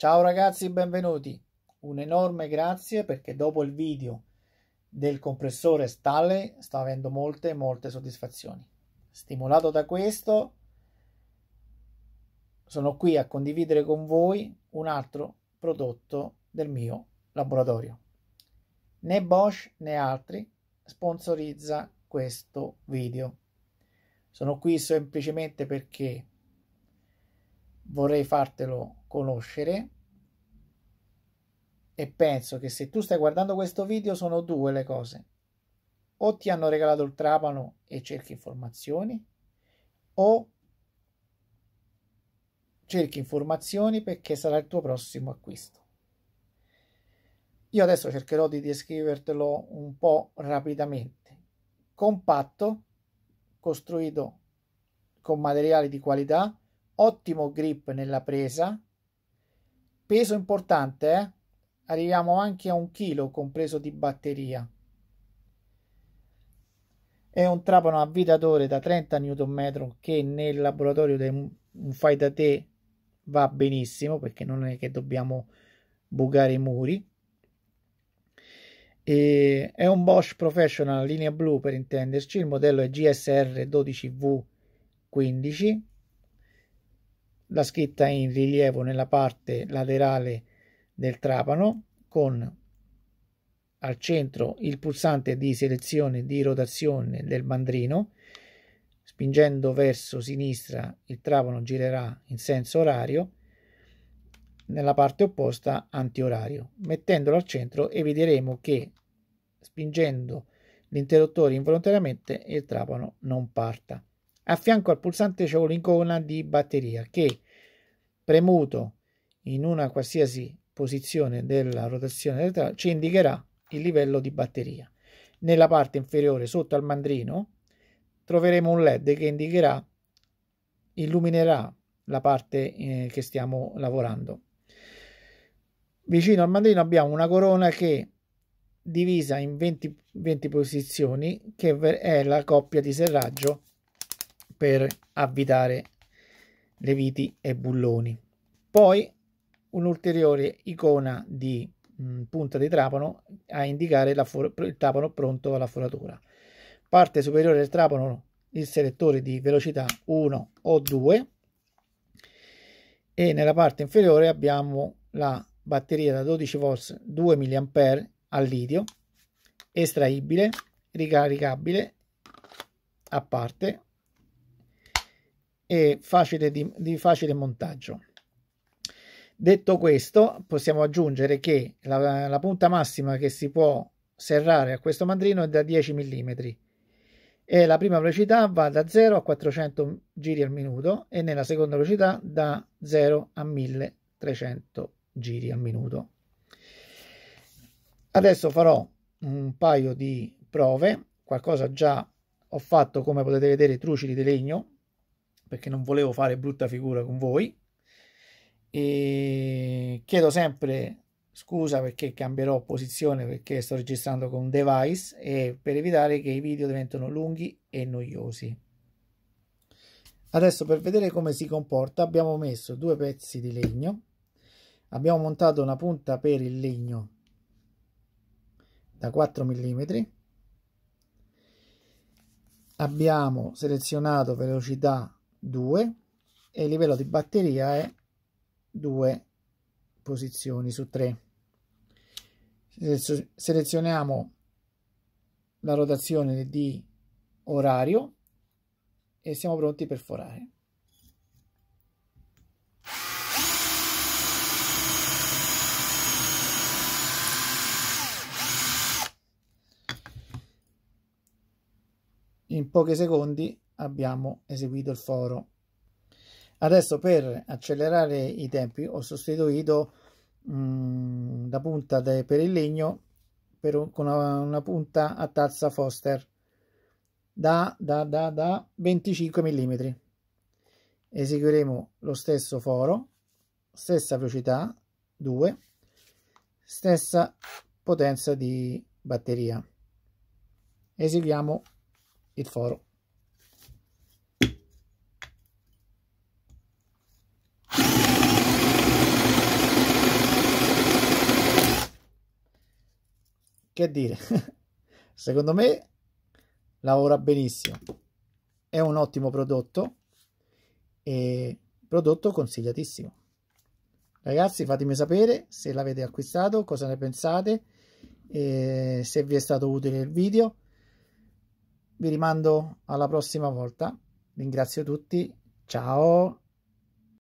Ciao ragazzi, benvenuti. Un enorme grazie perché dopo il video del compressore Stanley sto avendo molte molte soddisfazioni. Stimolato da questo sono qui a condividere con voi un altro prodotto del mio laboratorio. Né Bosch né altri sponsorizza questo video. Sono qui semplicemente perché vorrei fartelo conoscere e penso che se tu stai guardando questo video sono due le cose. O ti hanno regalato il trapano e cerchi informazioni o cerchi informazioni perché sarà il tuo prossimo acquisto. Io adesso cercherò di descrivertelo un po' rapidamente. Compatto, costruito con materiali di qualità, ottimo grip nella presa, Peso importante, eh? Arriviamo anche a un chilo compreso di batteria. È un trapano a da 30 Nm che nel laboratorio di un fai da te va benissimo perché non è che dobbiamo bugare i muri. E è un Bosch Professional linea blu per intenderci, il modello è GSR 12V15 la scritta in rilievo nella parte laterale del trapano con al centro il pulsante di selezione di rotazione del mandrino spingendo verso sinistra il trapano girerà in senso orario nella parte opposta antiorario mettendolo al centro eviteremo che spingendo l'interruttore involontariamente il trapano non parta a fianco al pulsante c'è un'icona di batteria che premuto in una qualsiasi posizione della rotazione laterale ci indicherà il livello di batteria. Nella parte inferiore sotto al mandrino troveremo un LED che indicherà illuminerà la parte eh, che stiamo lavorando. Vicino al mandrino abbiamo una corona che divisa in 20, 20 posizioni che è la coppia di serraggio per avvitare le viti e bulloni. Poi un'ulteriore icona di mh, mm, punta di trapano a indicare for- il trapano pronto alla foratura. Parte superiore del trapano il selettore di velocità 1 o 2 e nella parte inferiore abbiamo la batteria da 12 volt 2 mA al litio estraibile, ricaricabile a parte e facile di, di facile montaggio. Detto questo, possiamo aggiungere che la, la, punta massima che si può serrare a questo mandrino è da 10 mm e la prima velocità va da 0 a 400 giri al minuto e nella seconda velocità da 0 a 1300 giri al minuto. Adesso farò un paio di prove, qualcosa già ho fatto come potete vedere trucidi di legno perché non volevo fare brutta figura con voi. E chiedo sempre scusa perché cambierò posizione perché sto registrando con un device e per evitare che i video diventino lunghi e noiosi. Adesso per vedere come si comporta abbiamo messo due pezzi di legno, abbiamo montato una punta per il legno da 4 mm, abbiamo selezionato velocità 2 e il livello di batteria è 2 posizioni su 3. Selezioniamo la rotazione di orario e siamo pronti per forare. In pochi secondi abbiamo eseguito il foro. Adesso per accelerare i tempi ho sostituito mm, la punta de, per il legno per un, con una, una, punta a tazza Foster da, da, da, da 25 mm. Eseguiremo lo stesso foro, stessa velocità 2, stessa potenza di batteria. Eseguiamo il foro. che dire secondo me lavora benissimo è un ottimo prodotto e prodotto consigliatissimo ragazzi fatemi sapere se l'avete acquistato cosa ne pensate se vi è stato utile il video vi rimando alla prossima volta ringrazio tutti ciao